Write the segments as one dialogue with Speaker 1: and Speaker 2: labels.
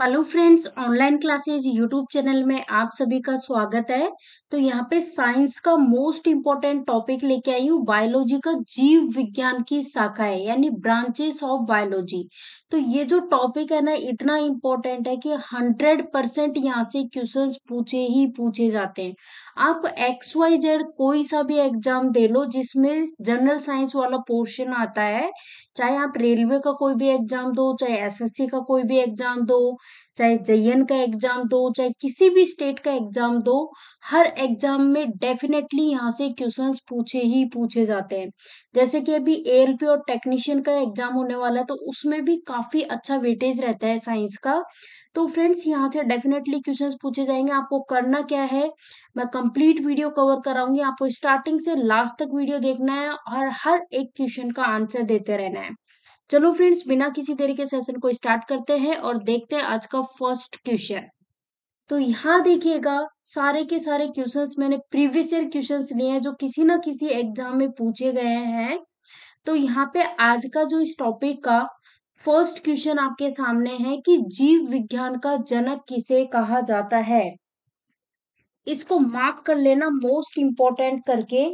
Speaker 1: hello friends online classes YouTube channel में आप सभी का स्वागत है तो यहाँ पे साइंस का मोस्ट इम्पोर्टेंट टॉपिक लेके आई हूँ बायोलॉजी का जीव विज्ञान की शाखा है यानी ब्रांचेस ऑफ बायोलॉजी तो ये जो टॉपिक है ना इतना इम्पोर्टेंट है कि हंड्रेड परसेंट यहाँ से क्वेश्चन पूछे ही पूछे जाते हैं आप एक्स वाई जेड कोई सा भी एग्जाम दे लो जिसमें जनरल साइंस वाला पोर्शन आता है चाहे आप रेलवे का कोई भी एग्जाम दो चाहे एस का कोई भी एग्जाम दो चाहे जयन का एग्जाम दो चाहे किसी भी स्टेट का एग्जाम दो हर एग्जाम में डेफिनेटली यहाँ से क्वेश्चंस पूछे ही पूछे जाते हैं जैसे कि अभी ए और टेक्नीशियन का एग्जाम होने वाला है तो उसमें भी काफी अच्छा वेटेज रहता है साइंस का तो फ्रेंड्स यहाँ से डेफिनेटली क्वेश्चंस पूछे जाएंगे आपको करना क्या है मैं कंप्लीट वीडियो कवर कराऊंगी आपको स्टार्टिंग से लास्ट तक वीडियो देखना है और हर एक क्वेश्चन का आंसर देते रहना है चलो फ्रेंड्स बिना किसी देरी के सेशन को स्टार्ट करते हैं और देखते हैं आज का फर्स्ट क्वेश्चन तो यहाँ देखिएगा सारे के सारे क्वेश्चंस मैंने प्रीवियस ईयर क्वेश्चंस लिए हैं जो किसी ना किसी एग्जाम में पूछे गए हैं तो यहाँ पे आज का जो इस टॉपिक का फर्स्ट क्वेश्चन आपके सामने है कि जीव विज्ञान का जनक किसे कहा जाता है इसको मार्क कर लेना मोस्ट इम्पोर्टेंट करके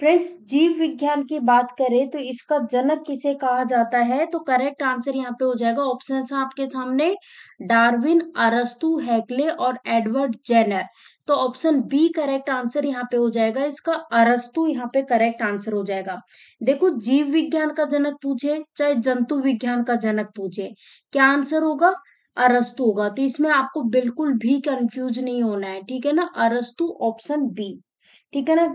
Speaker 1: फ्रेंड्स जीव विज्ञान की बात करें तो इसका जनक किसे कहा जाता है तो करेक्ट आंसर यहाँ पे हो जाएगा ऑप्शन आपके सामने डार्विन अरस्तु हैकले और एडवर्ड जेनर तो ऑप्शन बी करेक्ट आंसर यहाँ पे हो जाएगा इसका अरस्तु यहाँ पे करेक्ट आंसर हो जाएगा देखो जीव विज्ञान का जनक पूछे चाहे जंतु विज्ञान का जनक पूछे क्या आंसर होगा अरस्तु होगा तो इसमें आपको बिल्कुल भी कंफ्यूज नहीं होना है ठीक है ना अरस्तु ऑप्शन बी ठीक है ना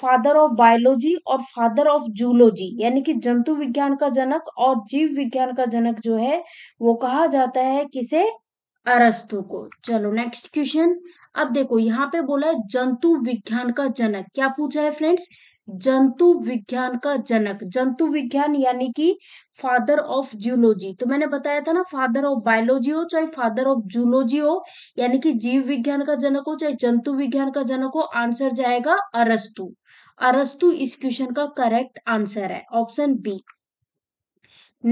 Speaker 1: फादर ऑफ बायोलॉजी और फादर ऑफ जूलॉजी यानी कि जंतु विज्ञान का जनक और जीव विज्ञान का जनक जो है वो कहा जाता है किसे अरस्तु को चलो नेक्स्ट क्वेश्चन अब देखो यहाँ पे बोला है जंतु विज्ञान का जनक क्या पूछा है फ्रेंड्स जंतु विज्ञान का जनक जंतु विज्ञान यानी कि फादर ऑफ जूलॉजी तो मैंने बताया था ना फादर ऑफ बायोलॉजी हो चाहे फादर ऑफ जूलॉजी हो यानी कि जीव विज्ञान का जनक हो चाहे जंतु विज्ञान का जनक हो आंसर जाएगा अरस्तु अरस्तु इस क्वेश्चन का करेक्ट आंसर है ऑप्शन बी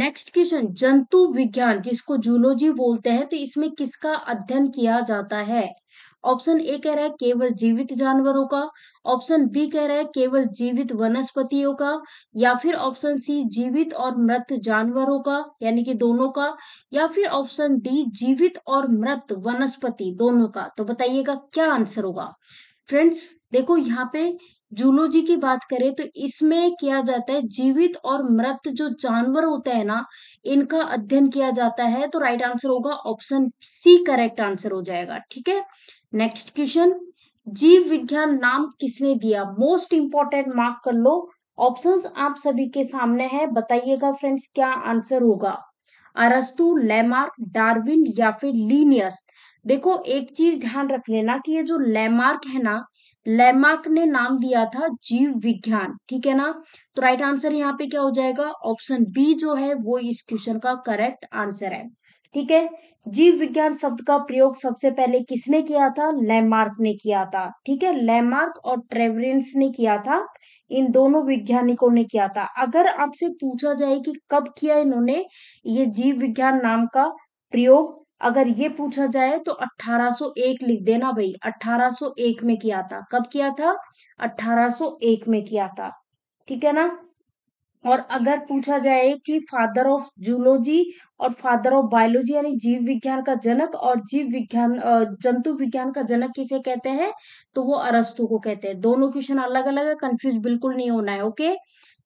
Speaker 1: नेक्स्ट क्वेश्चन जंतु विज्ञान जिसको जूलोजी बोलते हैं तो इसमें किसका अध्ययन किया जाता है ऑप्शन ए कह रहा है केवल जीवित जानवरों का ऑप्शन बी कह रहा है केवल जीवित वनस्पतियों का या फिर ऑप्शन सी जीवित और मृत जानवरों का यानी कि दोनों का या फिर ऑप्शन डी जीवित और मृत वनस्पति दोनों का तो बताइएगा क्या आंसर होगा फ्रेंड्स देखो यहाँ पे जूलोजी की बात करें तो इसमें किया जाता है जीवित और मृत जो जानवर होते हैं ना इनका अध्ययन किया जाता है तो राइट आंसर होगा ऑप्शन सी करेक्ट आंसर हो जाएगा ठीक है नेक्स्ट क्वेश्चन जीव विज्ञान नाम किसने दिया मोस्ट इंपॉर्टेंट मार्क कर लो ऑप्शंस आप सभी के सामने है बताइएगा फ्रेंड्स क्या आंसर होगा अरस्तु लेमार्क डार्विन या फिर लीनियस देखो एक चीज ध्यान रख लेना कि ये जो लेमार्क है ना लेमार्क ने नाम दिया था जीव विज्ञान ठीक है ना तो राइट आंसर यहाँ पे क्या हो जाएगा ऑप्शन बी जो है वो इस क्वेश्चन का करेक्ट आंसर है ठीक है जीव विज्ञान शब्द का प्रयोग सबसे पहले किसने किया था लैमार्क ने किया था ठीक है लैमार्क और ट्रेवरेंस ने किया था इन दोनों वैज्ञानिकों ने किया था अगर आपसे पूछा जाए कि कब किया इन्होंने ये जीव विज्ञान नाम का प्रयोग अगर ये पूछा जाए तो 1801 लिख देना भाई 1801 में किया था कब किया था 1801 में किया था ठीक है ना और अगर पूछा जाए कि फादर ऑफ जूलॉजी और फादर ऑफ बायोलॉजी यानी जीव विज्ञान का जनक और जीव विज्ञान जंतु विज्ञान का जनक किसे कहते हैं तो वो अरस्तु को कहते हैं दोनों क्वेश्चन अलग अलग है कंफ्यूज बिल्कुल नहीं होना है ओके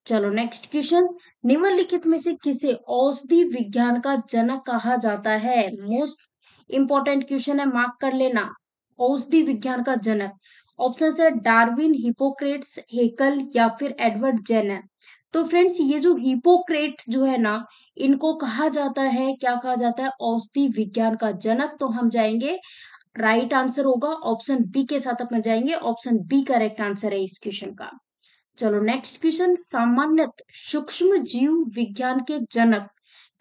Speaker 1: चलो नेक्स्ट क्वेश्चन निम्नलिखित में से किसे औषधि विज्ञान का जनक कहा जाता है मोस्ट इंपॉर्टेंट क्वेश्चन है मार्क कर लेना औषधि विज्ञान का जनक ऑप्शन है डार्विन हिपोक्रेट्स हेकल या फिर एडवर्ड जेनर तो फ्रेंड्स ये जो हिपोक्रेट जो है ना इनको कहा जाता है क्या कहा जाता है औषधि विज्ञान का जनक तो हम जाएंगे राइट right आंसर होगा ऑप्शन बी के साथ अपना जाएंगे ऑप्शन बी करेक्ट आंसर है इस क्वेश्चन का चलो नेक्स्ट क्वेश्चन सामान्य सूक्ष्म जीव विज्ञान के जनक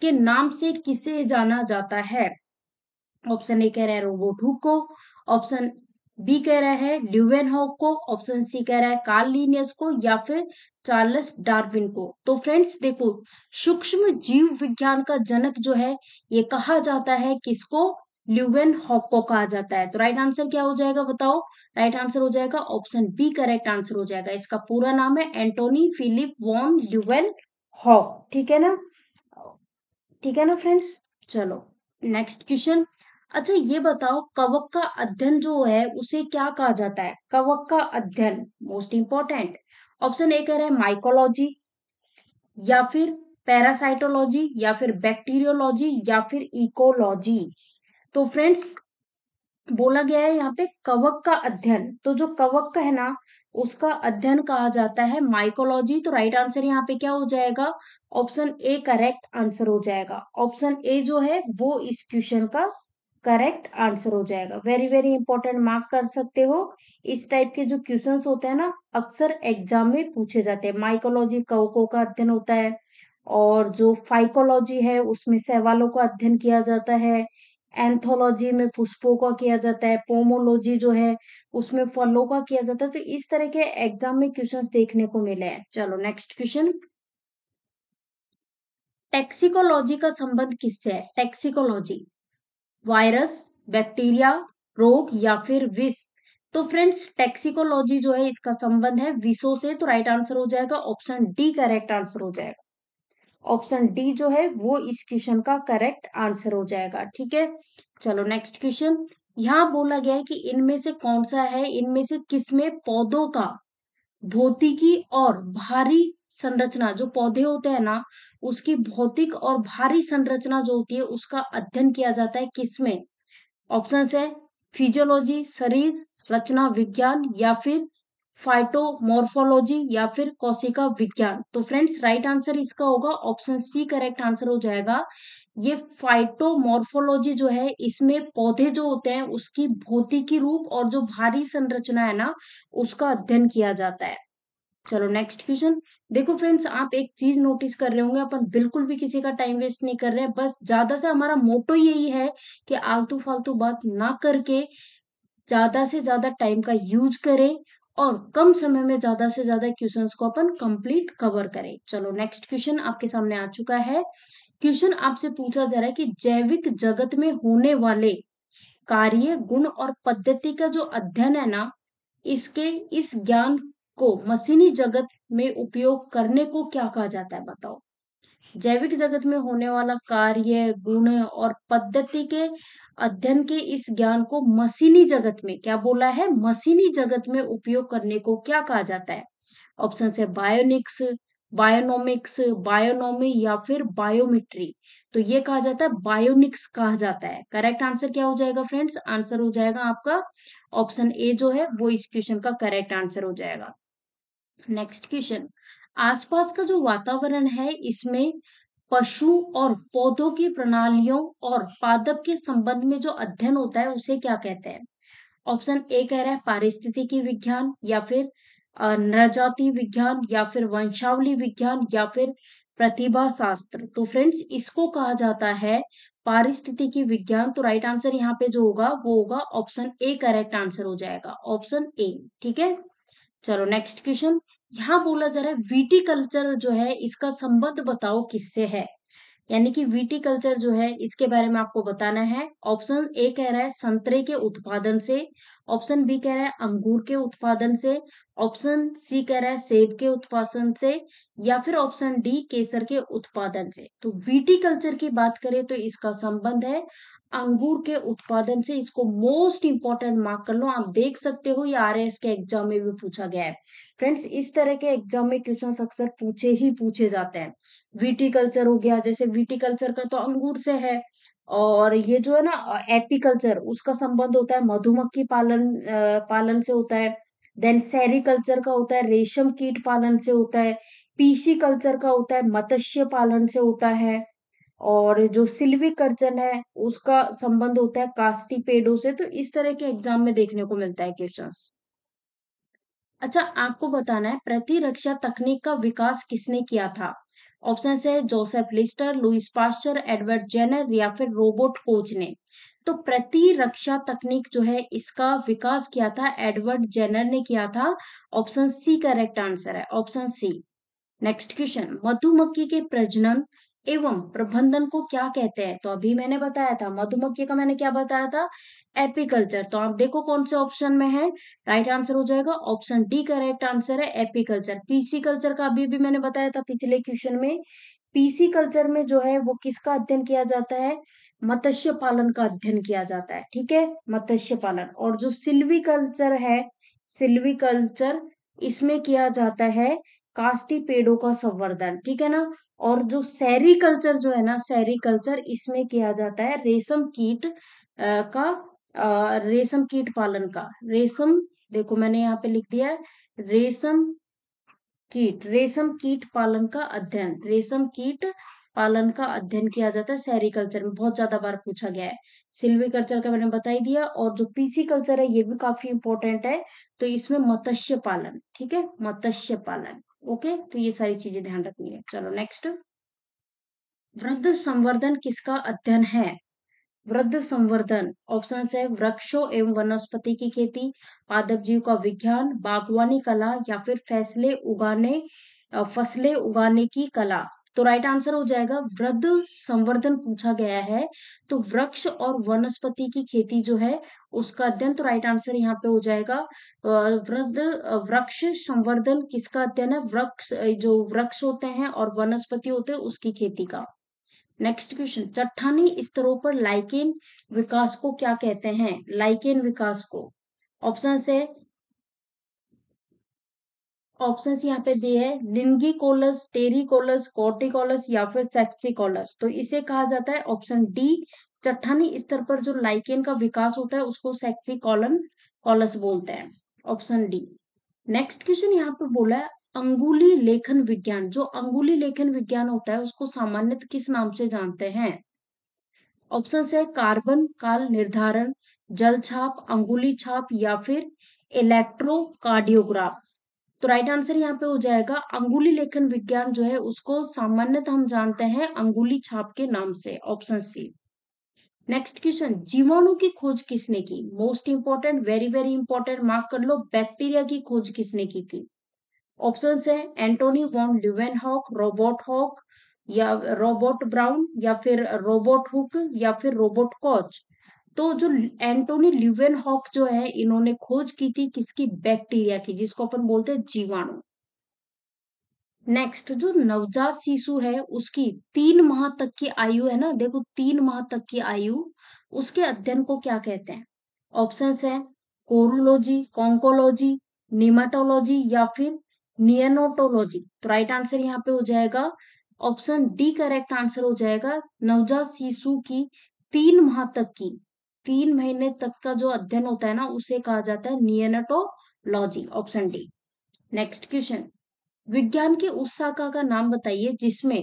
Speaker 1: के नाम से किसे जाना जाता है ऑप्शन ए कह रहे है रोबोट हुको ऑप्शन बी कह रहा है ल्यूवेन हॉक को ऑप्शन सी कह रहा है कार्ल को या फिर चार्ल्स डार्विन को तो फ्रेंड्स देखो सूक्ष्म जीव विज्ञान का जनक जो है ये कहा जाता है किसको ल्यूवेन हॉक को कहा जाता है तो राइट आंसर क्या हो जाएगा बताओ राइट आंसर हो जाएगा ऑप्शन बी करेक्ट आंसर हो जाएगा इसका पूरा नाम है Antonie Philips van Leeuwenhoek ठीक है ना ठीक है ना फ्रेंड्स चलो नेक्स्ट क्वेश्चन अच्छा ये बताओ कवक का अध्ययन जो है उसे क्या कहा जाता है कवक का अध्ययन मोस्ट इंपॉर्टेंट ऑप्शन ए कह रहे हैं माइकोलॉजी या फिर पैरासाइटोलॉजी या फिर बैक्टीरियोलॉजी या फिर इकोलॉजी तो फ्रेंड्स बोला गया है यहाँ पे कवक का अध्ययन तो जो कवक का है ना उसका अध्ययन कहा जाता है माइकोलॉजी तो राइट आंसर यहाँ पे क्या हो जाएगा ऑप्शन ए करेक्ट आंसर हो जाएगा ऑप्शन ए जो है वो इस क्वेश्चन का करेक्ट आंसर हो जाएगा वेरी वेरी इंपॉर्टेंट मार्क कर सकते हो इस टाइप के जो क्वेश्चन होते हैं ना अक्सर एग्जाम में पूछे जाते हैं माइकोलॉजी कवकों का अध्ययन होता है और जो फाइकोलॉजी है उसमें सहवालों का अध्ययन किया जाता है एंथोलॉजी में पुष्पों का किया जाता है पोमोलॉजी जो है उसमें फलों का किया जाता है तो इस तरह के एग्जाम में क्वेश्चंस देखने को मिले हैं चलो नेक्स्ट क्वेश्चन टेक्सिकोलॉजी का संबंध किससे है टेक्सिकोलॉजी वायरस बैक्टीरिया रोग या फिर विष तो फ्रेंड्स टेक्सिकोलॉजी जो है इसका संबंध है विषो से तो राइट आंसर हो जाएगा ऑप्शन डी करेक्ट आंसर हो जाएगा ऑप्शन डी जो है वो इस क्वेश्चन का करेक्ट आंसर हो जाएगा ठीक है चलो नेक्स्ट क्वेश्चन यहाँ बोला गया है कि इनमें से कौन सा है इनमें से किसमें पौधों का भौतिकी और भारी संरचना जो पौधे होते हैं ना उसकी भौतिक और भारी संरचना जो होती है उसका अध्ययन किया जाता है किसमें ऑप्शन है फिजियोलॉजी शरीर रचना विज्ञान या फिर फाइटोमोर्फोलॉजी या फिर कोशिका विज्ञान तो फ्रेंड्स राइट आंसर इसका होगा ऑप्शन सी करेक्ट आंसर हो जाएगा ये फाइटोमोर्फोलॉजी जो है इसमें पौधे जो होते हैं उसकी भौतिकी रूप और जो भारी संरचना है ना उसका अध्ययन किया जाता है चलो नेक्स्ट क्वेश्चन देखो फ्रेंड्स आप एक चीज नोटिस कर रहे होंगे अपन बिल्कुल भी किसी का टाइम वेस्ट नहीं कर रहे हैं बस ज्यादा से हमारा मोटो यही है कि आलतू फालतू बात ना करके ज्यादा से ज्यादा टाइम का यूज करें और कम समय में ज्यादा से ज्यादा क्वेश्चन को अपन कंप्लीट कवर करें चलो नेक्स्ट क्वेश्चन आपके सामने आ चुका है क्वेश्चन आपसे पूछा जा रहा है कि जैविक जगत में होने वाले कार्य गुण और पद्धति का जो अध्ययन है ना इसके इस ज्ञान को मशीनी जगत में उपयोग करने को क्या कहा जाता है बताओ जैविक जगत में होने वाला कार्य गुण और पद्धति के अध्ययन के इस ज्ञान को मशीनी जगत में क्या बोला है मशीनी जगत में उपयोग करने को क्या कहा जाता है ऑप्शन है बायोनिक्स बायोनोमिक्स बायोनोमी या फिर बायोमेट्री तो ये कहा जाता है बायोनिक्स कहा जाता है करेक्ट आंसर क्या हो जाएगा फ्रेंड्स आंसर हो जाएगा आपका ऑप्शन ए जो है वो इस क्वेश्चन का करेक्ट आंसर हो जाएगा नेक्स्ट क्वेश्चन आसपास का जो वातावरण है इसमें पशु और पौधों की प्रणालियों और पादप के संबंध में जो अध्ययन होता है उसे क्या कहते हैं ऑप्शन ए कह रहा है पारिस्थितिकी विज्ञान या फिर नरजाति विज्ञान या फिर वंशावली विज्ञान या फिर प्रतिभा शास्त्र तो फ्रेंड्स इसको कहा जाता है पारिस्थितिकी विज्ञान तो राइट आंसर यहाँ पे जो होगा वो होगा ऑप्शन ए करेक्ट आंसर हो जाएगा ऑप्शन ए ठीक है चलो नेक्स्ट क्वेश्चन यहाँ बोला जा रहा है वीटी कल्चर जो है इसका संबंध बताओ किससे है यानी कि वीटी कल्चर जो है इसके बारे में आपको बताना है ऑप्शन ए कह रहा है संतरे के उत्पादन से ऑप्शन बी कह रहा है अंगूर के उत्पादन से ऑप्शन सी कह रहा है सेब के उत्पादन से या फिर ऑप्शन डी केसर के उत्पादन से तो विटिकल्चर की बात करें तो इसका संबंध है अंगूर के उत्पादन से इसको मोस्ट इंपॉर्टेंट मार्क कर लो आप देख सकते हो ये आर के एग्जाम में भी पूछा गया है फ्रेंड्स इस तरह के एग्जाम में क्वेश्चन अक्सर पूछे ही पूछे जाते हैं कल्चर हो गया जैसे विटिकल्चर का तो अंगूर से है और ये जो है ना एपिकल्चर उसका संबंध होता है मधुमक्खी पालन पालन से होता है देन सेरिकल्चर का होता है रेशम कीट पालन से होता है पीसी कल्चर का होता है मत्स्य पालन से होता है और जो सिल्वीकल्चर है उसका संबंध होता है पेड़ों से तो इस तरह के एग्जाम में देखने को मिलता है क्वेश्चंस अच्छा आपको बताना है प्रतिरक्षा तकनीक का विकास किसने किया था ऑप्शन है Joseph Lister Louis Pasteur Edward Jenner या फिर रोबोट कोच ने तो प्रतिरक्षा तकनीक जो है इसका विकास किया था एडवर्ड जेनर ने किया था ऑप्शन सी करेक्ट आंसर है ऑप्शन सी नेक्स्ट क्वेश्चन मधुमक्खी के प्रजनन एवं प्रबंधन को क्या कहते हैं तो अभी मैंने बताया था मधुमक्खी का मैंने क्या बताया था एपीकल्चर तो आप देखो कौन से ऑप्शन में है राइट आंसर हो जाएगा ऑप्शन डी करेक्ट आंसर है एपीकल्चर पीसी कल्चर का अभी भी मैंने बताया था पिछले क्वेश्चन में पीसी कल्चर में जो है वो किसका अध्ययन किया जाता है मत्स्य पालन का अध्ययन किया जाता है ठीक है मत्स्य पालन और जो सिल्वी कल्चर है सिल्वी कल्चर इसमें किया जाता है कास्टी पेड़ों का संवर्धन ठीक है ना और जो सैरी कल्चर जो है ना सैरी कल्चर इसमें किया जाता है रेशम कीट का रेशम कीट पालन का रेशम देखो मैंने यहाँ पे लिख दिया है रेशम कीट रेशम कीट पालन का अध्ययन रेशम कीट पालन का अध्ययन किया जाता है कल्चर में बहुत ज्यादा बार पूछा गया है सिल्वी कल्चर का मैंने बताई दिया और जो पीसी कल्चर है ये भी काफी इंपॉर्टेंट है तो इसमें मत्स्य पालन ठीक है मत्स्य पालन ओके तो ये सारी चीजें ध्यान रखनी है चलो नेक्स्ट वृद्ध संवर्धन किसका अध्ययन है वृद्ध संवर्धन ऑप्शन है वृक्षों एवं वनस्पति की खेती पादप जीव का विज्ञान बागवानी कला या फिर फैसले उगाने फसलें उगाने की कला तो राइट आंसर हो जाएगा वृद्ध संवर्धन पूछा गया है तो वृक्ष और वनस्पति की खेती जो है उसका अध्ययन तो राइट आंसर यहाँ पे हो जाएगा वृद्ध वृक्ष संवर्धन किसका अध्ययन है वृक्ष जो वृक्ष होते हैं और वनस्पति होते हैं उसकी खेती का नेक्स्ट क्वेश्चन चट्टानी स्तरों पर लाइकेन विकास को क्या कहते हैं लाइकेन विकास को ऑप्शन है ऑप्शन यहाँ पे दिए है लिंगी कोलस टेरिकोलस कॉर्टिकोलस या फिर सेक्सिकोलस तो इसे कहा जाता है ऑप्शन डी चट्टानी स्तर पर जो लाइकेन का विकास होता है उसको सेक्सी कॉलन कॉलस बोलते हैं ऑप्शन डी नेक्स्ट क्वेश्चन यहाँ पे बोला है अंगुली लेखन विज्ञान जो अंगुली लेखन विज्ञान होता है उसको सामान्यतः किस नाम से जानते हैं ऑप्शन है कार्बन काल निर्धारण जल छाप अंगुली छाप या फिर इलेक्ट्रोकार्डियोग्राफ तो राइट आंसर यहाँ पे हो जाएगा अंगुली लेखन विज्ञान जो है उसको सामान्यतः हम जानते हैं अंगुली छाप के नाम से ऑप्शन सी नेक्स्ट क्वेश्चन जीवाणु की खोज किसने की most important very very important mark कर लो बैक्टीरिया की खोज किसने की थी ऑप्शन है Antonie van Leeuwenhoek Robert Hooke या रोबोट ब्राउन या फिर रोबोट हुक या फिर रोबोट कॉच तो जो एंटोनी ल्यूवेन हॉक जो है इन्होंने खोज की थी किसकी बैक्टीरिया की जिसको अपन बोलते हैं जीवाणु नेक्स्ट जो नवजात शिशु है उसकी तीन माह तक की आयु है ना देखो तीन माह तक की आयु उसके अध्ययन को क्या कहते हैं ऑप्शंस है कोरोलॉजी कॉन्कोलॉजी निमाटोलॉजी या फिर नियनोटोलॉजी तो राइट आंसर यहाँ पे हो जाएगा ऑप्शन डी करेक्ट आंसर हो जाएगा नवजात शिशु की तीन माह तक की तीन महीने तक का जो अध्ययन होता है ना उसे कहा जाता है neonatology option D next question विज्ञान की उस शाखा का नाम बताइए जिसमें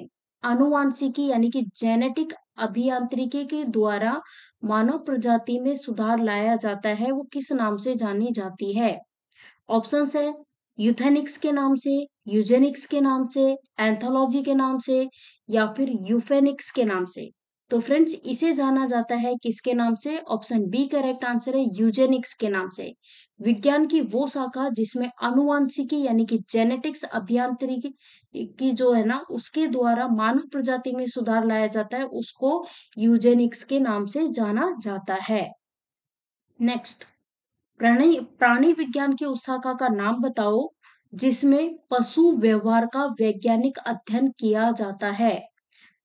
Speaker 1: अनुवांशिकी यानी कि जेनेटिक अभियांत्रिकी के द्वारा मानव प्रजाति में सुधार लाया जाता है वो किस नाम से जानी जाती है ऑप्शन है यूथेनिक्स के नाम से यूजेनिक्स के नाम से एंथोलॉजी के नाम से या फिर यूफेनिक्स के नाम से तो फ्रेंड्स इसे जाना जाता है किसके नाम से ऑप्शन बी करेक्ट आंसर है यूजेनिक्स के नाम से विज्ञान की वो शाखा जिसमें अनुवांशिकी यानी कि जेनेटिक्स अभियांत्रिकी की जो है ना उसके द्वारा मानव प्रजाति में सुधार लाया जाता है उसको यूजेनिक्स के नाम से जाना जाता है नेक्स्ट प्राणी प्राणी विज्ञान की उस शाखा का नाम बताओ जिसमें पशु व्यवहार का वैज्ञानिक अध्ययन किया जाता है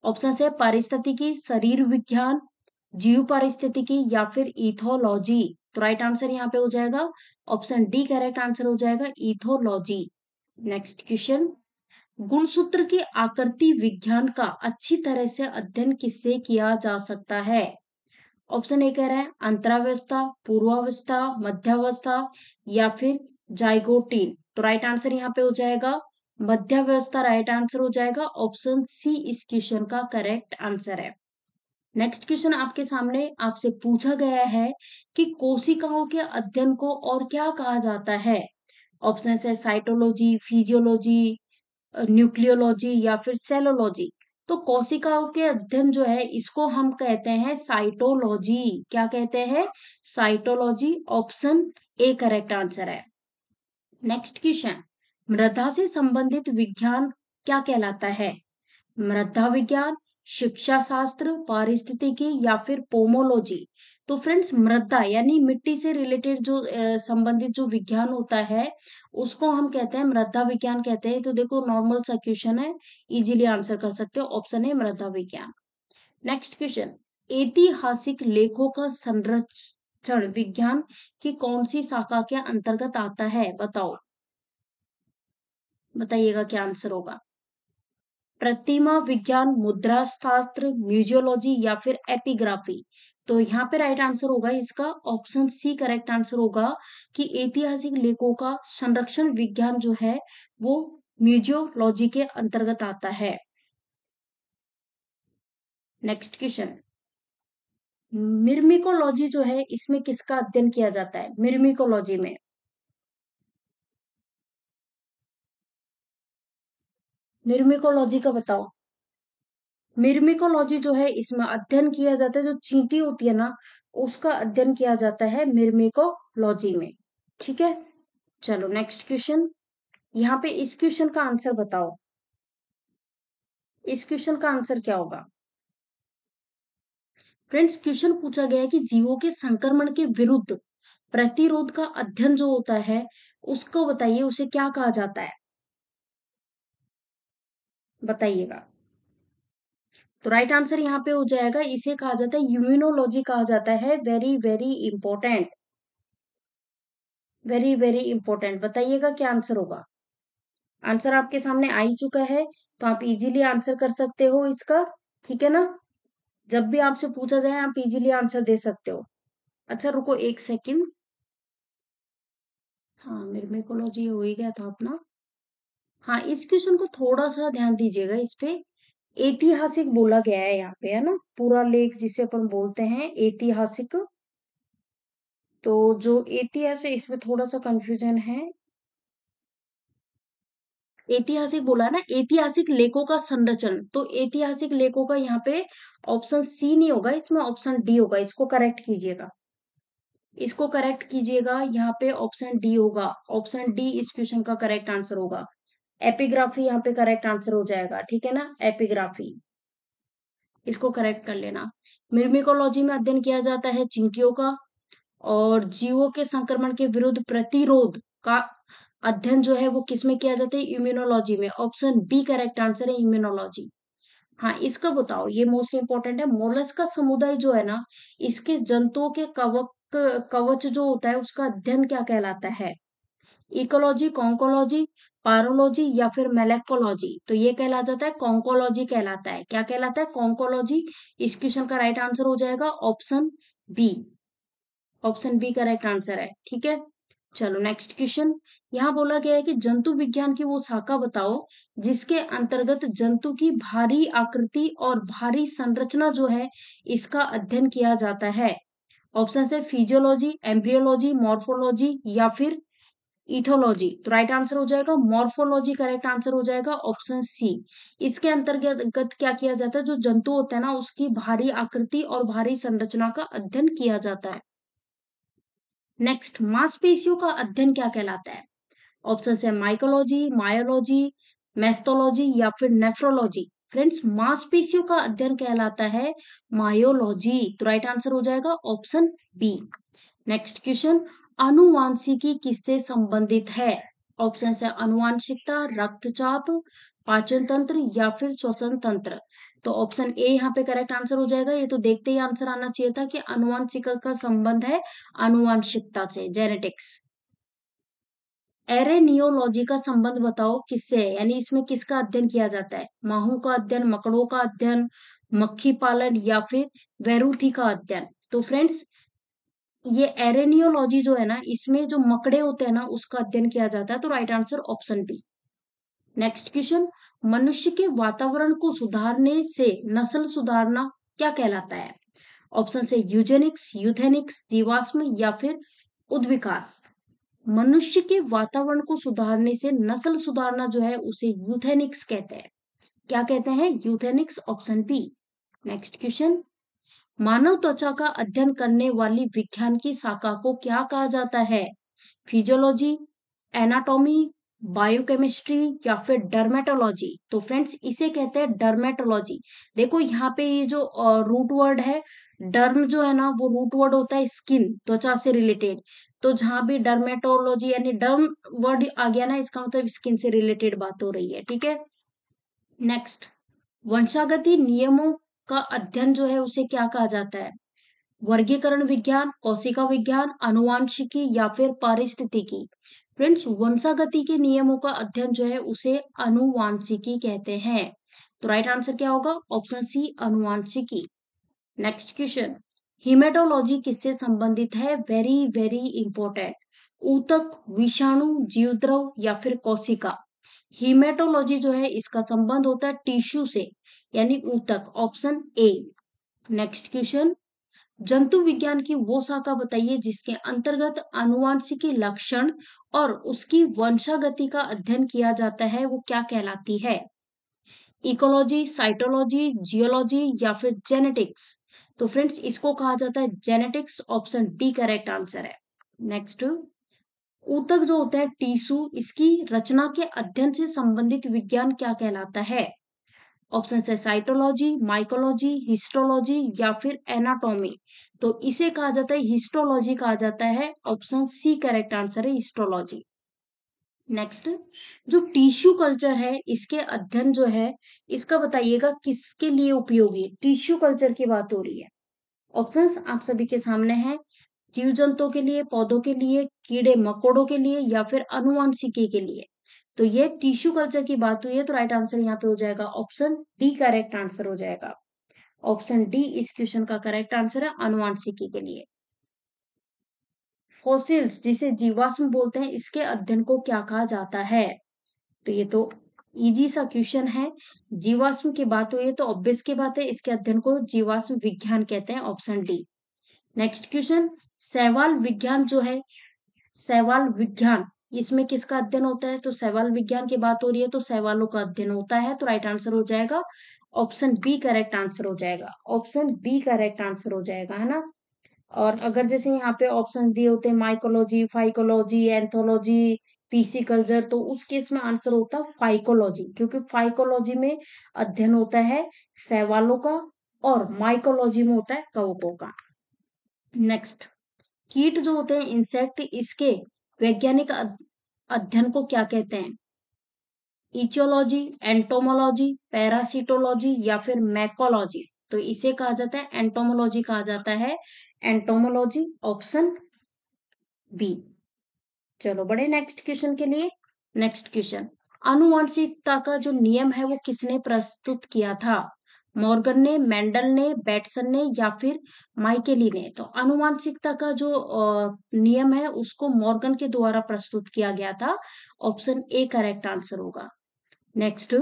Speaker 1: ऑप्शन है पारिस्थितिकी शरीर विज्ञान जीव पारिस्थितिकी या फिर इथोलॉजी तो राइट आंसर यहाँ पे हो जाएगा ऑप्शन डी करेक्ट आंसर हो जाएगा इथोलॉजी नेक्स्ट क्वेश्चन गुणसूत्र की आकृति विज्ञान का अच्छी तरह से अध्ययन किससे किया जा सकता है ऑप्शन ए कह रहे हैं अंतरावस्था पूर्वावस्था मध्यावस्था या फिर जाइगोटीन तो राइट आंसर यहाँ पे हो जाएगा मध्यावस्था राइट आंसर हो जाएगा ऑप्शन सी इस क्वेश्चन का करेक्ट आंसर है नेक्स्ट क्वेश्चन आपके सामने आपसे पूछा गया है कि कोशिकाओं के अध्ययन को और क्या कहा जाता है ऑप्शन है साइटोलॉजी फिजियोलॉजी न्यूक्लियोलॉजी या फिर सेलोलॉजी तो कोशिकाओं के अध्ययन जो है इसको हम कहते हैं साइटोलॉजी क्या कहते हैं cytology option A correct answer है नेक्स्ट क्वेश्चन मृदा से संबंधित विज्ञान क्या कहलाता है मृदा विज्ञान शिक्षा शास्त्र पारिस्थितिकी या फिर पोमोलॉजी तो फ्रेंड्स मृदा यानी मिट्टी से रिलेटेड जो संबंधित जो विज्ञान होता है उसको हम कहते हैं मृदा विज्ञान कहते हैं तो देखो नॉर्मल सा क्वेश्चन है इजीली आंसर कर सकते हो ऑप्शन है मृदा विज्ञान नेक्स्ट क्वेश्चन ऐतिहासिक लेखों का संरक्षण विज्ञान की कौन सी शाखा के अंतर्गत आता है बताओ बताइएगा क्या आंसर होगा प्रतिमा विज्ञान मुद्रा शास्त्र म्यूजियोलॉजी या फिर एपिग्राफी तो यहाँ पे राइट आंसर होगा इसका ऑप्शन सी करेक्ट आंसर होगा कि ऐतिहासिक लेखों का संरक्षण विज्ञान जो है वो म्यूजियोलॉजी के अंतर्गत आता है नेक्स्ट क्वेश्चन मिर्मिकोलॉजी जो है इसमें किसका अध्ययन किया जाता है मिर्मिकोलॉजी में निर्मिकोलॉजी का बताओ मिर्मिकोलॉजी जो है इसमें अध्ययन किया जाता है जो चींटी होती है ना उसका अध्ययन किया जाता है मिर्मिकोलॉजी में ठीक है चलो नेक्स्ट क्वेश्चन यहाँ पे इस क्वेश्चन का आंसर बताओ इस क्वेश्चन का आंसर क्या होगा फ्रेंड्स क्वेश्चन पूछा गया है कि जीवों के संक्रमण के विरुद्ध प्रतिरोध का अध्ययन जो होता है उसको बताइए उसे क्या कहा जाता है बताइएगा तो राइट आंसर यहाँ पे हो जाएगा इसे कहा जाता है इम्यूनोलॉजी कहा जाता है very very important very very important बताइएगा क्या आंसर होगा आंसर आपके सामने आ ही चुका है तो आप इजीली आंसर कर सकते हो इसका ठीक है ना जब भी आपसे पूछा जाए आप इजीली आंसर दे सकते हो अच्छा रुको एक सेकेंड हाँ मेरमेकोलॉजी हो ही गया था अपना हाँ इस क्वेश्चन को थोड़ा सा ध्यान दीजिएगा इस पे ऐतिहासिक बोला गया है यहाँ पे है ना पूरा लेख जिसे अपन बोलते हैं ऐतिहासिक तो जो ऐतिहासिक इसमें थोड़ा सा कंफ्यूजन है ऐतिहासिक बोला ना ऐतिहासिक लेखों का संरचन तो ऐतिहासिक लेखों का यहाँ पे ऑप्शन सी नहीं होगा इसमें ऑप्शन डी होगा इसको करेक्ट कीजिएगा इसको करेक्ट कीजिएगा यहाँ पे ऑप्शन डी होगा ऑप्शन डी इस क्वेश्चन का करेक्ट आंसर होगा एपिग्राफी यहाँ पे करेक्ट आंसर हो जाएगा ठीक है ना एपिग्राफी इसको करेक्ट कर लेना मिर्मिकोलॉजी में अध्ययन किया जाता है चिंकियों का और जीवों के संक्रमण के विरुद्ध प्रतिरोध का अध्ययन जो है वो किसमें किया जाता है इम्यूनोलॉजी में ऑप्शन बी करेक्ट आंसर है इम्यूनोलॉजी हाँ इसका बताओ ये मोस्ट इंपॉर्टेंट है मोलस का समुदाय जो है ना इसके जंतुओं के कवक कवच जो होता है उसका अध्ययन क्या कहलाता है इकोलॉजी कॉन्कोलॉजी पारोलॉजी या फिर मेलेकोलॉजी तो ये कहला जाता है कॉन्कोलॉजी कहलाता है क्या कहलाता है कॉन्कोलॉजी इस क्वेश्चन का राइट आंसर हो जाएगा ऑप्शन बी ऑप्शन बी का राइट आंसर है ठीक है चलो नेक्स्ट क्वेश्चन यहाँ बोला गया है कि जंतु विज्ञान की वो शाखा बताओ जिसके अंतर्गत जंतु की भारी आकृति और भारी संरचना जो है इसका अध्ययन किया जाता है ऑप्शन है फिजियोलॉजी एम्ब्रियोलॉजी मॉर्फोलॉजी या फिर इथोलॉजी तो राइट आंसर हो जाएगा मॉर्फोलॉजी करेक्ट आंसर हो जाएगा ऑप्शन सी इसके अंतर्गत क्या किया जाता है जो जंतु होते हैं ना उसकी भारी आकृति और भारी संरचना का अध्ययन किया जाता है नेक्स्ट मांसपेशियों का अध्ययन क्या कहलाता है ऑप्शन है माइकोलॉजी मायोलॉजी मेस्टोलॉजी या फिर नेफ्रोलॉजी फ्रेंड्स मांसपेशियों का अध्ययन कहलाता है मायोलॉजी तो राइट आंसर हो जाएगा ऑप्शन बी नेक्स्ट क्वेश्चन अनुवांशिकी किससे संबंधित है ऑप्शन है अनुवांशिकता रक्तचाप पाचन तंत्र या फिर श्वसन तंत्र तो ऑप्शन ए यहाँ पे करेक्ट आंसर हो जाएगा ये तो देखते ही आंसर आना चाहिए था कि अनुवांशिका का संबंध है अनुवांशिकता से जेनेटिक्स एरेनियोलॉजी का संबंध बताओ किससे है यानी इसमें किसका अध्ययन किया जाता है माहू का अध्ययन मकड़ों का अध्ययन मक्खी पालन या फिर वैरूथी का अध्ययन तो फ्रेंड्स ये एरेनियोलॉजी जो है ना इसमें जो मकड़े होते हैं ना उसका अध्ययन किया जाता है तो right answer option B next question मनुष्य के वातावरण को सुधारने से नस्ल सुधारना क्या कहलाता है ऑप्शन से यूजेनिक्स यूथेनिक्स जीवाश्म या फिर उद्विकास मनुष्य के वातावरण को सुधारने से नस्ल सुधारना जो है उसे यूथेनिक्स कहते हैं क्या कहते हैं euthenics option B next question मानव त्वचा का अध्ययन करने वाली विज्ञान की शाखा को क्या कहा जाता है फिजियोलॉजी एनाटॉमी बायोकेमिस्ट्री या फिर डर्मेटोलॉजी तो फ्रेंड्स इसे कहते हैं डर्मेटोलॉजी देखो यहाँ पे ये जो रूट वर्ड है डर्म जो है ना वो रूट वर्ड होता है स्किन त्वचा से रिलेटेड तो जहां भी डर्मेटोलॉजी यानी डर्म वर्ड आ गया ना इसका मतलब स्किन से रिलेटेड बात हो रही है ठीक है नेक्स्ट वंशागति नियमों का अध्ययन जो है उसे क्या कहा जाता है वर्गीकरण विज्ञान कोशिका विज्ञान अनुवांशिकी या फिर पारिस्थितिकी फ्रेंड्स वंशागति के नियमों का अध्ययन जो है उसे अनुवांशिकी कहते हैं तो राइट आंसर क्या होगा ऑप्शन सी अनुवांशिकी नेक्स्ट क्वेश्चन हिमेटोलॉजी किससे संबंधित है वेरी वेरी इंपॉर्टेंट ऊतक विषाणु जीवद्रव या फिर कोशिका हीमेटोलॉजी जो है इसका संबंध होता है टिश्यू से यानी ऊतक ऑप्शन ए नेक्स्ट क्वेश्चन जंतु विज्ञान की वो शाखा बताइए जिसके अंतर्गत अनुवांशिकी लक्षण और उसकी वंशागति का अध्ययन किया जाता है वो क्या कहलाती है इकोलॉजी साइटोलॉजी जियोलॉजी या फिर जेनेटिक्स तो फ्रेंड्स इसको कहा जाता है genetics option D correct answer है नेक्स्ट ऊतक जो होता है टीसू इसकी रचना के अध्ययन से संबंधित विज्ञान क्या कहलाता है ऑप्शन है साइटोलॉजी माइकोलॉजी हिस्टोलॉजी या फिर एनाटॉमी तो इसे कहा जाता है हिस्टोलॉजी कहा जाता है ऑप्शन सी करेक्ट आंसर है हिस्टोलॉजी नेक्स्ट जो टिश्यू कल्चर है इसके अध्ययन जो है इसका बताइएगा किसके लिए उपयोगी टिश्यू कल्चर की बात हो रही है ऑप्शंस आप सभी के सामने है जीव जंतुओं के लिए पौधों के लिए कीड़े मकोड़ों के लिए या फिर अनुवांशिकी के लिए तो ये टिश्यू कल्चर की बात हुई है तो राइट आंसर यहाँ पे हो जाएगा ऑप्शन डी करेक्ट आंसर हो जाएगा ऑप्शन डी इस क्वेश्चन का करेक्ट आंसर है अनुवांशिकी के लिए फॉसिल्स जिसे जीवाश्म बोलते हैं इसके अध्ययन को क्या कहा जाता है तो ये तो इजी सा क्वेश्चन है जीवाश्म की बात हुई है तो ऑब्वियस की बात है इसके अध्ययन को जीवाश्म विज्ञान कहते हैं ऑप्शन डी नेक्स्ट क्वेश्चन सहवाल विज्ञान जो है सहवाल विज्ञान इसमें किसका अध्ययन होता है तो सहवाल विज्ञान की बात हो रही है तो सहवालों का अध्ययन होता है तो राइट आंसर हो जाएगा ऑप्शन बी करेक्ट आंसर हो जाएगा ऑप्शन बी करेक्ट आंसर हो जाएगा है ना और अगर जैसे यहाँ पे ऑप्शन दिए होते हैं mycology phycology anthology pisciculture तो उस केस में आंसर होता है फाइकोलॉजी क्योंकि फाइकोलॉजी में अध्ययन होता है सहवालों का और माइकोलॉजी में होता है कवकों का नेक्स्ट कीट जो होते हैं इंसेक्ट इसके वैज्ञानिक अध्ययन को क्या कहते हैं इचियोलॉजी एंटोमोलॉजी पैरासिटोलॉजी या फिर मैकोलॉजी तो इसे कहा जाता है एंटोमोलॉजी कहा जाता है एंटोमोलॉजी ऑप्शन बी चलो बड़े नेक्स्ट क्वेश्चन के लिए नेक्स्ट क्वेश्चन अनुवांशिकता का जो नियम है वो किसने प्रस्तुत किया था मॉर्गन ने मेंडल ने बेटसन ने या फिर माइकेली ने तो अनुवांशिकता का जो नियम है उसको मॉर्गन के द्वारा प्रस्तुत किया गया था ऑप्शन ए करेक्ट आंसर होगा नेक्स्ट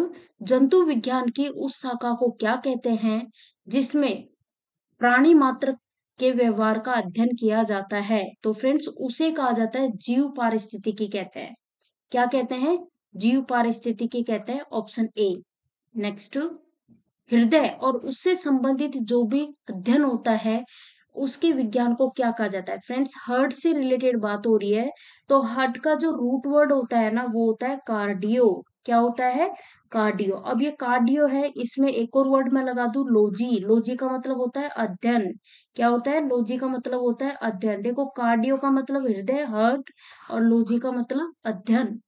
Speaker 1: जंतु विज्ञान की उस शाखा को क्या कहते हैं जिसमें प्राणी मात्र के व्यवहार का अध्ययन किया जाता है तो फ्रेंड्स उसे कहा जाता है जीव पारिस्थितिकी कहते हैं क्या कहते हैं जीव पारिस्थितिकी कहते हैं ऑप्शन ए नेक्स्ट हृदय और उससे संबंधित जो भी अध्ययन होता है उसके विज्ञान को क्या कहा जाता है फ्रेंड्स हार्ट से रिलेटेड बात हो रही है तो हार्ट का जो रूट वर्ड होता है ना वो होता है कार्डियो क्या होता है कार्डियो अब ये कार्डियो है इसमें एक और वर्ड मैं लगा दू लोजी लोजी का मतलब होता है अध्ययन क्या होता है लोजी का मतलब होता है अध्ययन देखो कार्डियो का मतलब हृदय हर्ट और लोजी का मतलब अध्ययन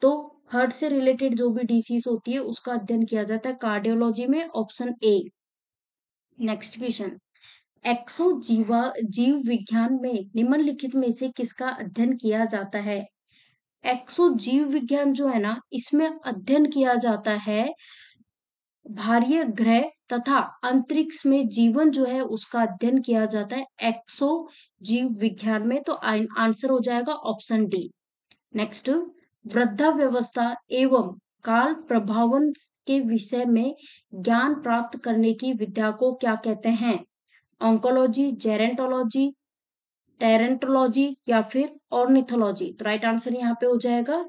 Speaker 1: तो हार्ट से रिलेटेड जो भी डिसीज होती है उसका अध्ययन किया जाता है कार्डियोलॉजी में ऑप्शन ए नेक्स्ट क्वेश्चन एक्सो जीवा जीव विज्ञान में निम्नलिखित में से किसका अध्ययन किया जाता है एक्सो जीव विज्ञान जो है ना इसमें अध्ययन किया जाता है भार्य ग्रह तथा अंतरिक्ष में जीवन जो है उसका अध्ययन किया जाता है एक्सो जीव विज्ञान में तो आंसर हो जाएगा ऑप्शन डी नेक्स्ट वृद्धावस्था एवं काल प्रभावन के विषय में ज्ञान प्राप्त करने की विद्या को क्या कहते हैं ऑन्कोलॉजी जेरेंटोलॉजी टेरेंटोलॉजी या फिर ऑर्निथोलॉजी तो राइट आंसर यहाँ पे हो जाएगा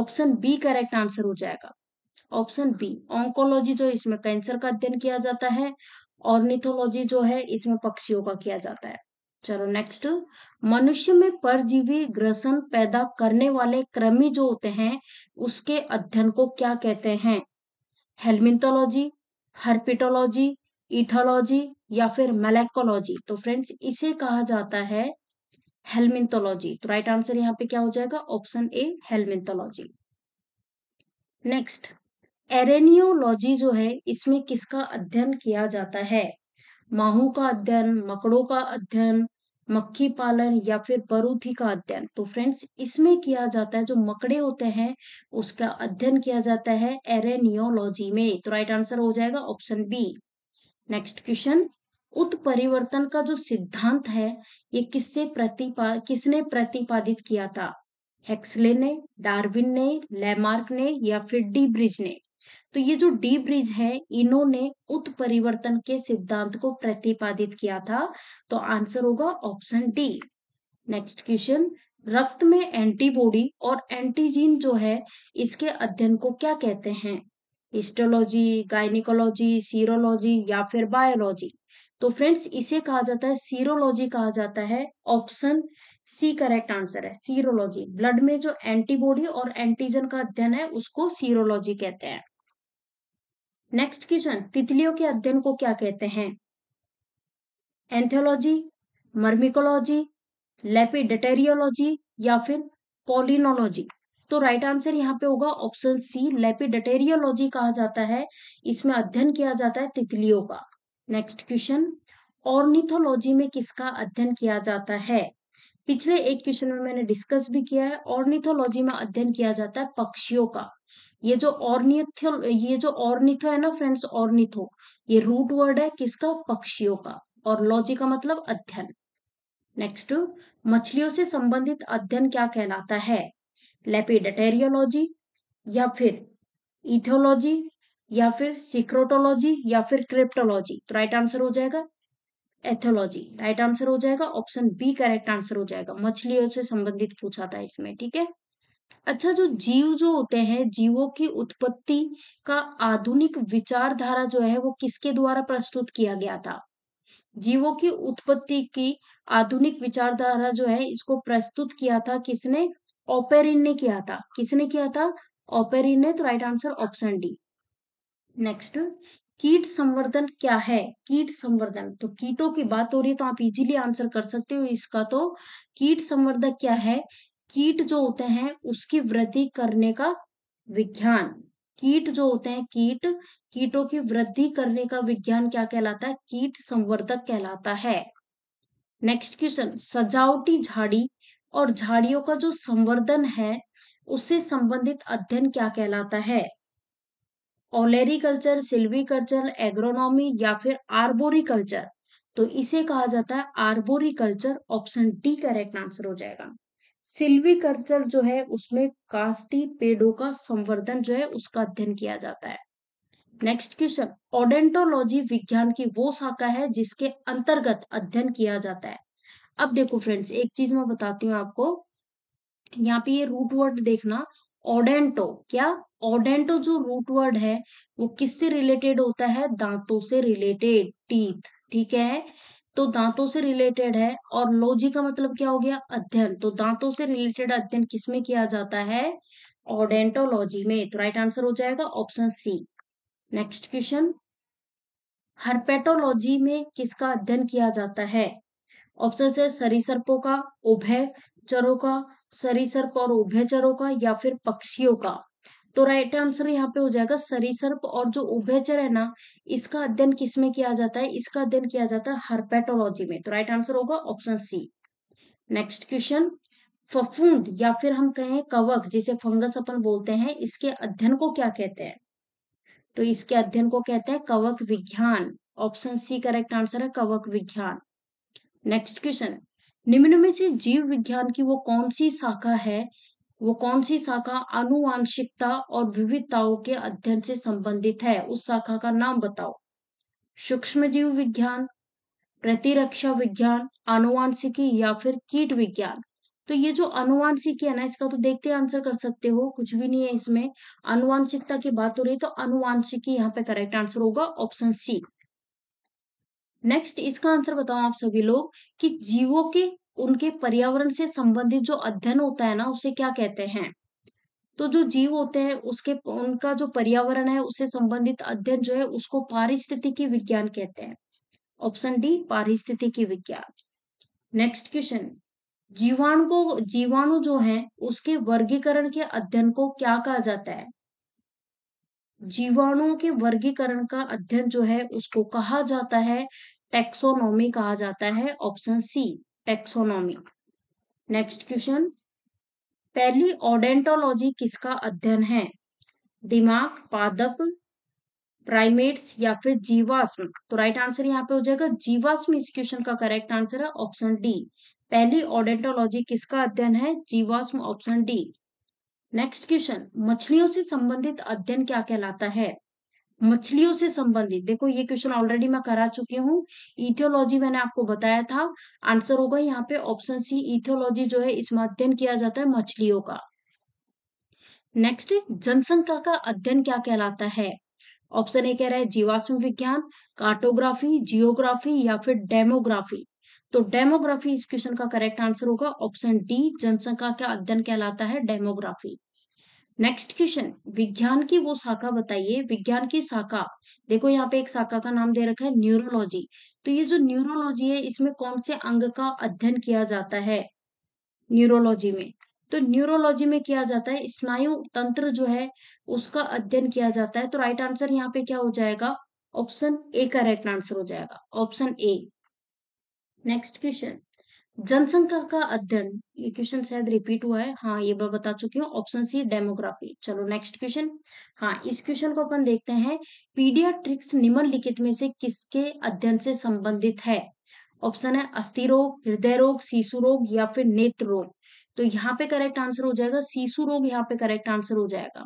Speaker 1: ऑप्शन बी करेक्ट आंसर हो जाएगा ऑप्शन बी ऑंकोलॉजी जो इसमें कैंसर का अध्ययन किया जाता है ऑर्निथोलॉजी जो है इसमें पक्षियों का किया जाता है चलो नेक्स्ट मनुष्य में परजीवी ग्रसन पैदा करने वाले कृमि जो होते हैं उसके अध्ययन को क्या कहते हैं हेलमिंथोलॉजी हर्पिटोलॉजी इथोलॉजी या फिर मेलेकोलॉजी तो फ्रेंड्स इसे कहा जाता है हेलमिंथोलॉजी तो राइट आंसर यहाँ पे क्या हो जाएगा ऑप्शन ए हेलमिंथोलॉजी नेक्स्ट एरेनियोलॉजी जो है इसमें किसका अध्ययन किया जाता है माहों का अध्ययन मकड़ों का अध्ययन मक्खी पालन या फिर बरूथी का अध्ययन तो फ्रेंड्स इसमें किया जाता है जो मकड़े होते हैं उसका अध्ययन किया जाता है एरेनियोलॉजी में तो राइट आंसर हो जाएगा ऑप्शन बी नेक्स्ट क्वेश्चन उत्परिवर्तन का जो सिद्धांत है ये किससे प्रतिपा किसने प्रतिपादित किया था हेक्सले ने डार्विन ने लेमार्क ने या फिर डी ब्रिज ने तो ये जो डी ब्रिज है इन्होंने उत्परिवर्तन के सिद्धांत को प्रतिपादित किया था तो आंसर होगा ऑप्शन डी नेक्स्ट क्वेश्चन रक्त में एंटीबॉडी और एंटीजीन जो है इसके अध्ययन को क्या कहते हैं हिस्टोलॉजी गायनिकोलॉजी सीरोलॉजी या फिर बायोलॉजी तो फ्रेंड्स इसे कहा जाता है सीरोलॉजी कहा जाता है ऑप्शन सी करेक्ट आंसर है सीरोलॉजी ब्लड में जो एंटीबॉडी और एंटीजन का अध्ययन है उसको सीरोलॉजी कहते हैं नेक्स्ट क्वेश्चन तितलियों के अध्ययन को क्या कहते हैं एंथोलॉजी मर्मिकोलॉजी लेपिडेटेरियोलॉजी या फिर पॉलिनोलॉजी तो राइट आंसर यहाँ पे होगा ऑप्शन सी लेपिडेटेरियोलॉजी कहा जाता है इसमें अध्ययन किया जाता है तितलियों का नेक्स्ट क्वेश्चन ऑर्निथोलॉजी में किसका अध्ययन किया जाता है पिछले एक क्वेश्चन में मैंने डिस्कस भी किया है ऑर्निथोलॉजी में अध्ययन किया जाता है पक्षियों का ये जो ऑर्निथो ये जो ऑर्निथो है ना फ्रेंड्स ऑर्निथो ये रूट वर्ड है किसका पक्षियों का और लॉजी का मतलब अध्ययन नेक्स्ट मछलियों से संबंधित अध्ययन क्या कहलाता है लेपिडेटेरियोलॉजी या फिर इथियोलॉजी या फिर सिक्रोटोलॉजी या फिर क्रिप्टोलॉजी तो राइट आंसर हो जाएगा एथोलॉजी राइट आंसर हो जाएगा ऑप्शन बी करेक्ट आंसर हो जाएगा मछलियों से संबंधित पूछा था इसमें ठीक है अच्छा जो जीव जो होते हैं जीवों की उत्पत्ति का आधुनिक विचारधारा जो है वो किसके द्वारा प्रस्तुत किया गया था जीवों की उत्पत्ति की आधुनिक विचारधारा जो है इसको प्रस्तुत किया था किसने ओपेरिन ने किया था किसने किया था ओपेरिन ने तो right answer option D next कीट संवर्धन क्या है कीट संवर्धन तो कीटों की बात हो रही है तो आप इजीली आंसर कर सकते हो इसका तो कीट संवर्धक क्या है कीट जो होते हैं उसकी वृद्धि करने का विज्ञान कीट जो होते हैं कीट कीटों की वृद्धि करने का विज्ञान क्या कहलाता है कीट संवर्धक कहलाता है नेक्स्ट क्वेश्चन सजावटी झाड़ी और झाड़ियों का जो संवर्धन है उससे संबंधित अध्ययन क्या कहलाता है ओलेरिकल्चर सिल्वीकल्चर एग्रोनॉमी या फिर आर्बोरिकल्चर तो इसे कहा जाता है arboriculture option D correct answer हो जाएगा कल्चर जो है उसमें कास्टी पेड़ों का संवर्धन जो है उसका अध्ययन किया जाता है नेक्स्ट क्वेश्चन ओडेंटोलॉजी विज्ञान की वो शाखा है जिसके अंतर्गत अध्ययन किया जाता है अब देखो फ्रेंड्स एक चीज मैं बताती हूँ आपको यहाँ पे ये रूट वर्ड देखना ओडेंटो क्या ओडेंटो जो रूट वर्ड है वो किससे रिलेटेड होता है दांतों से रिलेटेड टीथ ठीक है तो दांतों से रिलेटेड है और लॉजी का मतलब क्या हो गया अध्ययन तो दांतों से रिलेटेड अध्ययन किसमें किया जाता है ऑडेंटोलॉजी में तो राइट आंसर हो जाएगा option C next question herpetology में किसका अध्ययन किया जाता है ऑप्शन से सरीसर्पों का उभय चरों का सरीसर्प और उभय चरों का या फिर पक्षियों का तो राइट आंसर यहाँ पे हो जाएगा सरीसर्प और जो उभयचर है ना इसका अध्ययन किसमें किया जाता है इसका अध्ययन किया जाता है हर्पेटोलॉजी में तो राइट आंसर होगा ऑप्शन सी नेक्स्ट क्वेश्चन फफूंद या फिर हम कहें कवक जिसे फंगस अपन बोलते हैं इसके अध्ययन को क्या कहते हैं तो इसके अध्ययन को कहते हैं कवक विज्ञान ऑप्शन सी करेक्ट आंसर है कवक विज्ञान नेक्स्ट क्वेश्चन निम्न में से जीव विज्ञान की वो कौन सी शाखा है वो कौन सी शाखा अनुवांशिकता और विविधताओं के अध्ययन से संबंधित है उस शाखा का नाम बताओ सूक्ष्म जीव विज्ञान प्रतिरक्षा विज्ञान अनुवांशिकी या फिर कीट विज्ञान तो ये जो अनुवांशिकी है ना इसका तो देखते आंसर कर सकते हो कुछ भी नहीं है इसमें अनुवांशिकता की बात हो रही है तो अनुवांशिकी यहाँ पे करेक्ट आंसर होगा ऑप्शन सी नेक्स्ट इसका आंसर बताओ आप सभी लोग कि जीवों के उनके पर्यावरण से संबंधित जो अध्ययन होता है ना उसे क्या कहते हैं तो जो जीव होते हैं उसके उनका जो पर्यावरण है उससे संबंधित अध्ययन जो है उसको पारिस्थितिकी विज्ञान कहते हैं ऑप्शन डी पारिस्थितिकी विज्ञान नेक्स्ट क्वेश्चन जीवाणु को जीवाणु जो है उसके वर्गीकरण के अध्ययन को क्या कहा जाता है जीवाणुओं के वर्गीकरण का अध्ययन जो है उसको कहा जाता है टेक्सोनोमी कहा जाता है option C taxonomy next question पहली ओडेंटोलॉजी किसका अध्ययन है दिमाग पादप प्राइमेट्स या फिर जीवाश्म तो राइट आंसर यहाँ पे हो जाएगा जीवाश्म इस क्वेश्चन का करेक्ट आंसर है ऑप्शन डी पहली ओडेंटोलॉजी किसका अध्ययन है जीवाश्म ऑप्शन डी नेक्स्ट क्वेश्चन मछलियों से संबंधित अध्ययन क्या कहलाता है मछलियों से संबंधित देखो ये क्वेश्चन ऑलरेडी मैं करा चुकी हूँ इथियोलॉजी मैंने आपको बताया था आंसर होगा यहाँ पे ऑप्शन सी इथियोलॉजी जो है इसमें अध्ययन किया जाता है मछलियों का नेक्स्ट जनसंख्या का अध्ययन क्या कहलाता है ऑप्शन ए कह रहा है जीवाश्म विज्ञान कार्टोग्राफी जियोग्राफी या फिर डेमोग्राफी तो डेमोग्राफी इस क्वेश्चन का करेक्ट आंसर होगा ऑप्शन डी जनसंख्या का अध्ययन कहलाता है डेमोग्राफी नेक्स्ट क्वेश्चन विज्ञान की वो शाखा बताइए विज्ञान की शाखा देखो यहाँ पे एक शाखा का नाम दे रखा है न्यूरोलॉजी तो ये जो न्यूरोलॉजी है इसमें कौन से अंग का अध्ययन किया जाता है न्यूरोलॉजी में तो न्यूरोलॉजी में किया जाता है स्नायु तंत्र जो है उसका अध्ययन किया जाता है तो राइट आंसर यहाँ पे क्या हो जाएगा ऑप्शन ए का राइट आंसर हो जाएगा ऑप्शन ए नेक्स्ट क्वेश्चन जनसंख्या का अध्ययन ये क्वेश्चन शायद रिपीट हुआ है हाँ ये मैं बता चुकी हूँ ऑप्शन सी डेमोग्राफी चलो नेक्स्ट क्वेश्चन हाँ इस क्वेश्चन को अपन देखते हैं पीडियाट्रिक्स निम्नलिखित में से किसके अध्ययन से संबंधित है ऑप्शन है अस्थि रोग हृदय रोग शिशु रोग या फिर नेत्र रोग तो यहाँ पे करेक्ट आंसर हो जाएगा शिशु रोग यहाँ पे करेक्ट आंसर हो जाएगा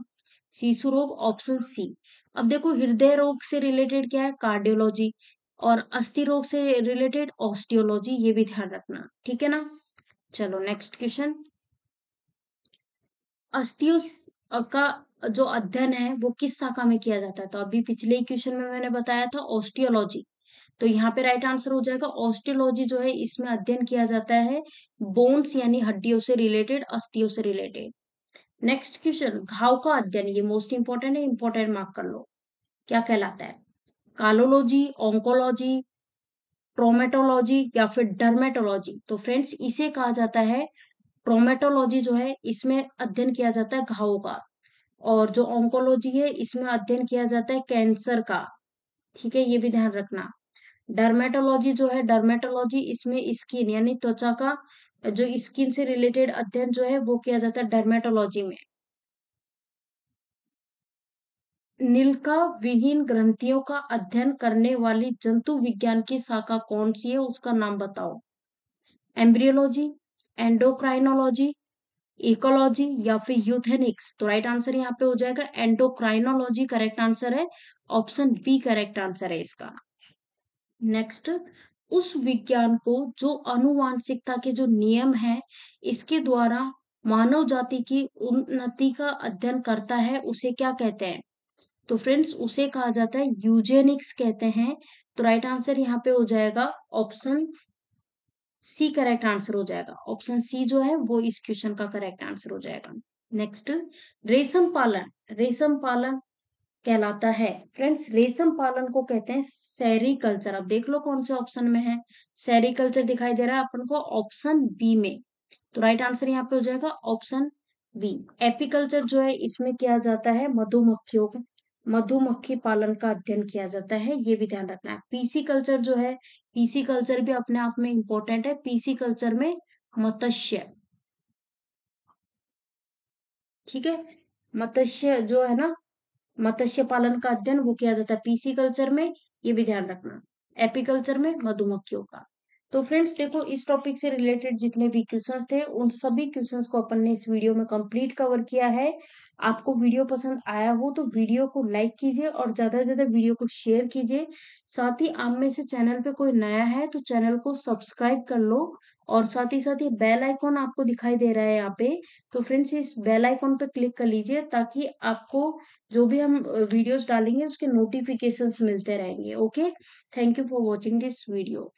Speaker 1: शिशु रोग ऑप्शन सी अब देखो हृदय रोग से रिलेटेड क्या है कार्डियोलॉजी और अस्थि रोग से रिलेटेड ऑस्टियोलॉजी ये भी ध्यान रखना ठीक है ना चलो नेक्स्ट क्वेश्चन अस्थियों का जो अध्ययन है वो किस शाखा में किया जाता है तो अभी पिछले ही क्वेश्चन में मैंने बताया था ऑस्टियोलॉजी तो यहाँ पे राइट आंसर हो जाएगा ऑस्टियोलॉजी जो है इसमें अध्ययन किया जाता है बोन्स यानी हड्डियों से रिलेटेड अस्थियों से रिलेटेड नेक्स्ट क्वेश्चन घाव का अध्ययन ये मोस्ट इंपॉर्टेंट है इंपॉर्टेंट मार्क कर लो क्या कहलाता है कालोलॉजी ऑन्कोलॉजी प्रोमेटोलॉजी या फिर डर्मेटोलॉजी तो फ्रेंड्स इसे कहा जाता है प्रोमेटोलॉजी जो है इसमें अध्ययन किया जाता है घावों का और जो ऑन्कोलॉजी है इसमें अध्ययन किया जाता है कैंसर का ठीक है ये भी ध्यान रखना डर्मेटोलॉजी जो है डर्मेटोलॉजी इसमें स्किन यानी त्वचा का जो स्किन से रिलेटेड अध्ययन जो है वो किया जाता है डर्मेटोलॉजी में नीलका विहीन ग्रंथियों का अध्ययन करने वाली जंतु विज्ञान की शाखा कौन सी है उसका नाम बताओ एम्ब्रियोलॉजी एंडोक्राइनोलॉजी इकोलॉजी या फिर यूथेनिक्स तो राइट आंसर यहाँ पे हो जाएगा एंडोक्राइनोलॉजी करेक्ट आंसर है ऑप्शन बी करेक्ट आंसर है इसका नेक्स्ट उस विज्ञान को जो अनुवांशिकता के जो नियम है इसके द्वारा मानव जाति की उन्नति का अध्ययन करता है उसे क्या कहते हैं तो फ्रेंड्स उसे कहा जाता है यूजेनिक्स कहते हैं तो राइट आंसर यहाँ पे हो जाएगा ऑप्शन सी करेक्ट आंसर हो जाएगा ऑप्शन सी जो है वो इस क्वेश्चन का करेक्ट आंसर हो जाएगा नेक्स्ट रेशम पालन रेशम पालन कहलाता है फ्रेंड्स रेशम पालन को कहते हैं सेरिकल्चर अब देख लो कौन से ऑप्शन में है सेरिकल्चर दिखाई दे रहा है अपन को ऑप्शन बी में तो राइट आंसर यहाँ पे हो जाएगा ऑप्शन बी एपिकल्चर जो है इसमें किया जाता है मधुमक्खियों मधुमक्खी पालन का अध्ययन किया जाता है ये भी ध्यान रखना है पीसी कल्चर जो है पीसी कल्चर भी अपने आप में इंपॉर्टेंट है पीसी कल्चर में मत्स्य ठीक है मत्स्य जो है ना मत्स्य पालन का अध्ययन वो किया जाता है पीसी कल्चर में ये भी ध्यान रखना एपीकल्चर में मधुमक्खियों का तो फ्रेंड्स देखो इस टॉपिक से रिलेटेड जितने भी क्वेश्चंस थे उन सभी क्वेश्चंस को अपन ने इस वीडियो में कंप्लीट कवर किया है आपको वीडियो पसंद आया हो तो वीडियो को लाइक कीजिए और ज्यादा से ज्यादा वीडियो को शेयर कीजिए साथ ही आप में से चैनल पे कोई नया है तो चैनल को सब्सक्राइब कर लो और साथ ही साथ ये बेल आइकॉन आपको दिखाई दे रहा है यहाँ पे तो फ्रेंड्स इस बेल आइकॉन पे क्लिक कर लीजिए ताकि आपको जो भी हम वीडियोस डालेंगे उसके नोटिफिकेशंस मिलते रहेंगे okay thank you for watching this video